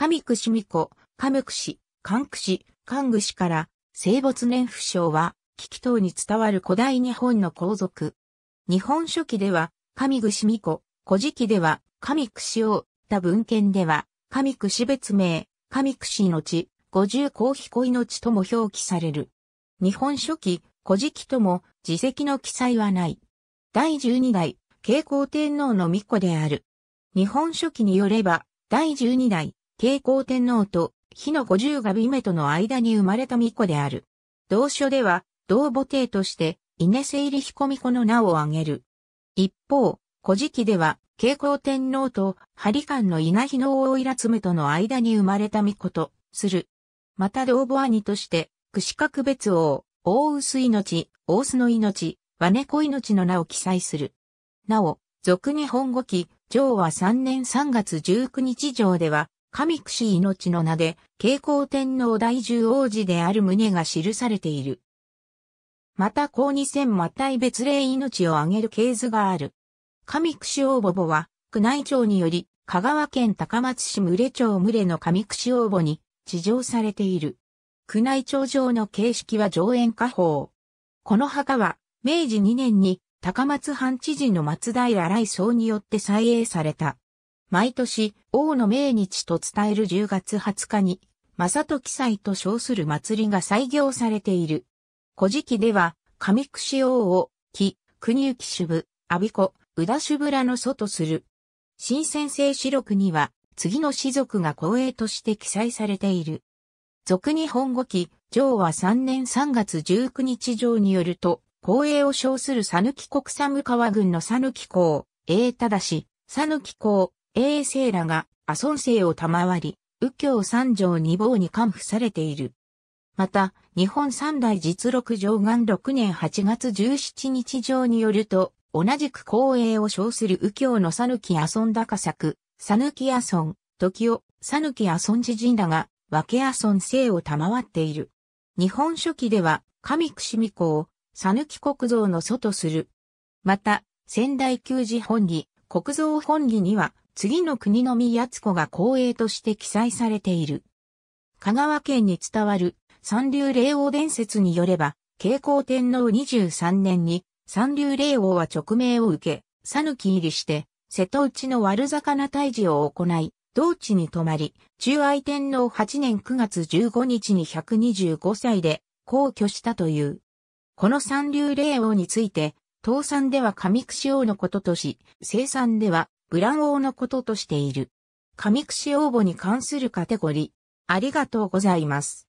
神串美子、神串、神串、神串から、生没年不詳は、危機等に伝わる古代日本の皇族。日本書紀では、神串美子、古事記では、神串を、た文献では、神串別名、神串の地、五十公彦命とも表記される。日本書紀、古事記とも、自責の記載はない。第十二代、慶光天皇の御子である。日本書紀によれば、第十二代、慶光天皇と日の五十が姫との間に生まれた巫女である。同書では、同母帝として、稲瀬入彦巫女の名を挙げる。一方、古事記では、慶光天皇と、針官の稲日の大いらつむとの間に生まれた巫女と、する。また同母兄として、串角別王、大薄命、大須の命、和猫命の名を記載する。なお、俗日本語記、上和3年3月19日上では、神串命の名で、慶光天皇大十王子である旨が記されている。また、高二千また別霊命を挙げる系図がある。神串応募母は、宮内庁により、香川県高松市群れ町群れの神串応募に、地上されている。宮内庁上の形式は上演下法。この墓は、明治2年に、高松藩知事の松平来荘によって再営された。毎年、王の命日と伝える10月20日に、正時祭と称する祭りが採行されている。古事記では、上串王を、木、国行主部、阿鼻子、宇田主部らの祖とする。新先生史録には、次の士族が公営として記載されている。俗日本語記、上は3年3月19日上によると、公営を称する佐抜国寒川郡の佐抜公、栄忠氏、佐抜公、英世らが阿孫生を賜り、右京三条二坊に還付されている。また、日本三大実録上元6年8月17日上によると、同じく光栄を称する右京の讃岐阿孫高作、讃岐阿孫、時を、讃岐阿孫知人らが、分け阿孫生を賜っている。日本書紀では、上串美子を、讃岐国像の祖とする。また、仙台旧寺本里、国像本里には、次の国の宮津子が公営として記載されている。香川県に伝わる三流霊王伝説によれば、慶光天皇23年に三流霊王は直命を受け、さぬき入りして、瀬戸内の悪魚退治を行い、同地に泊まり、中愛天皇8年9月15日に125歳で皇居したという。この三流霊王について、東山では上串王のこととし、生産ではブラン王のこととしている。神串応募に関するカテゴリー。ありがとうございます。